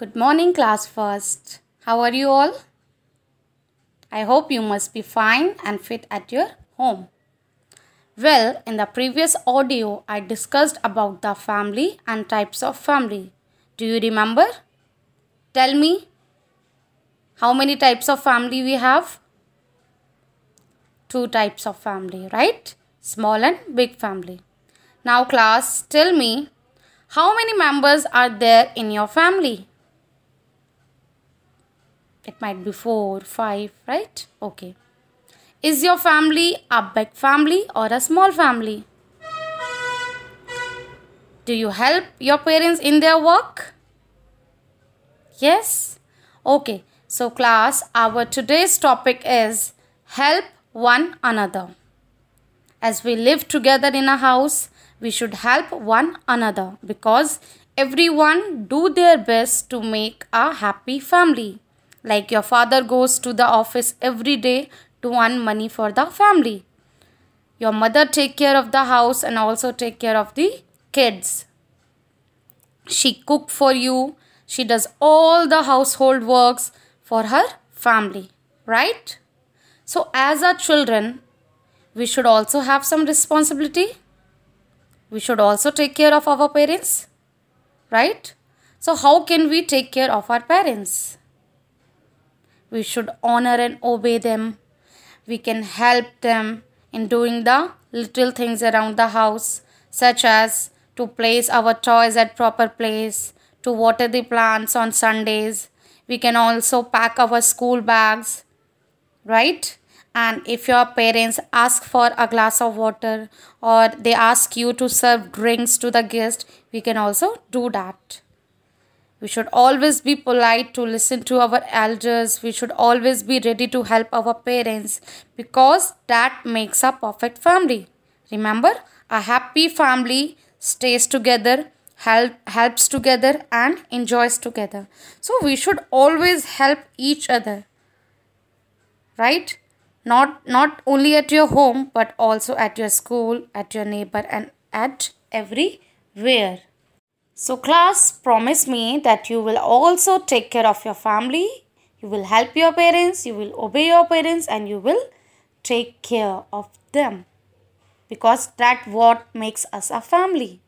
Good morning class first. How are you all? I hope you must be fine and fit at your home. Well, in the previous audio, I discussed about the family and types of family. Do you remember? Tell me, how many types of family we have? Two types of family, right? Small and big family. Now class, tell me, how many members are there in your family? it might be 4 5 right okay is your family a big family or a small family do you help your parents in their work yes okay so class our today's topic is help one another as we live together in a house we should help one another because everyone do their best to make a happy family like your father goes to the office every day to earn money for the family. Your mother take care of the house and also take care of the kids. She cook for you. She does all the household works for her family, right? So as our children, we should also have some responsibility. We should also take care of our parents, right? So how can we take care of our parents? we should honor and obey them we can help them in doing the little things around the house such as to place our toys at proper place to water the plants on sundays we can also pack our school bags right and if your parents ask for a glass of water or they ask you to serve drinks to the guest we can also do that we should always be polite to listen to our elders. We should always be ready to help our parents because that makes a perfect family. Remember, a happy family stays together, help, helps together, and enjoys together. So we should always help each other. Right? Not, not only at your home, but also at your school, at your neighbor, and at everywhere. So class, promise me that you will also take care of your family. You will help your parents, you will obey your parents and you will take care of them. Because that what makes us a family.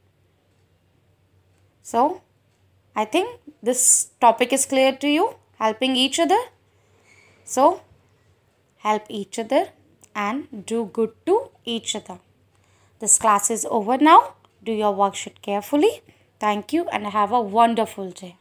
So, I think this topic is clear to you. Helping each other. So, help each other and do good to each other. This class is over now. Do your worksheet carefully. Thank you and have a wonderful day.